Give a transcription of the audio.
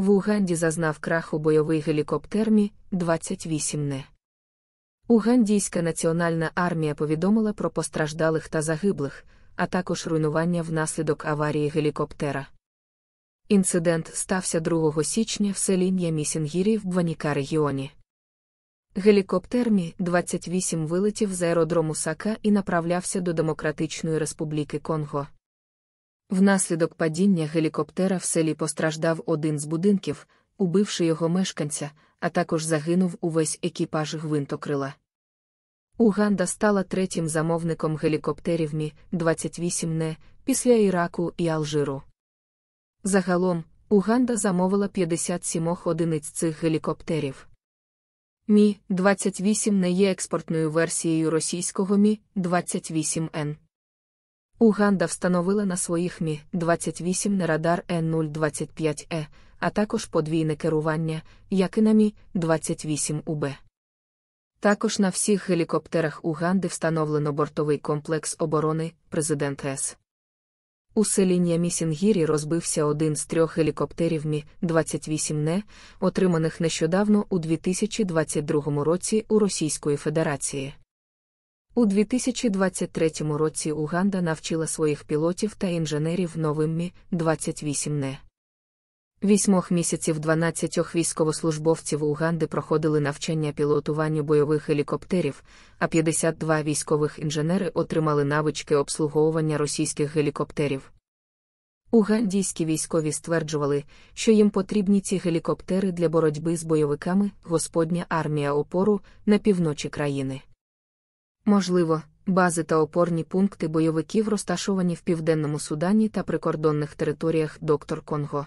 В Уганді зазнав краху бойовий гелікоптер Мі 28 не. Угандійська національна армія повідомила про постраждалих та загиблих, а також руйнування внаслідок аварії гелікоптера. Інцидент стався 2 січня в селі Н'ямісінгірі в Бваніка регіоні. Гелікоптер Мі 28 вилетів з аеродрому Сака і направлявся до Демократичної Республіки Конго. Внаслідок падіння гелікоптера в селі постраждав один з будинків, убивши його мешканця, а також загинув увесь екіпаж гвинтокрила. Уганда стала третім замовником гелікоптерів Мі 28 не після Іраку і Алжиру. Загалом, Уганда замовила 57 одиниць цих гелікоптерів. Мі 28 не є експортною версією російського Мі 28Н. Уганда встановила на своїх мі 28 нерадар Н025Е, а також подвійне керування, як і на мі 28 УБ. Також на всіх гелікоптерах Уганди встановлено бортовий комплекс оборони президент С. У селі Нямісінгірі розбився один з трьох гелікоптерів Мі-28Н, отриманих нещодавно у 2022 році у Російської Федерації. У 2023 році Уганда навчила своїх пілотів та інженерів новим мі 28 не Вісьмох місяців 12 військовослужбовців Уганди проходили навчання пілотуванню бойових гелікоптерів, а 52 військових інженери отримали навички обслуговування російських гелікоптерів. Угандійські військові стверджували, що їм потрібні ці гелікоптери для боротьби з бойовиками Господня армія опору на півночі країни. Можливо, бази та опорні пункти бойовиків розташовані в південному Судані та прикордонних територіях доктор Конго.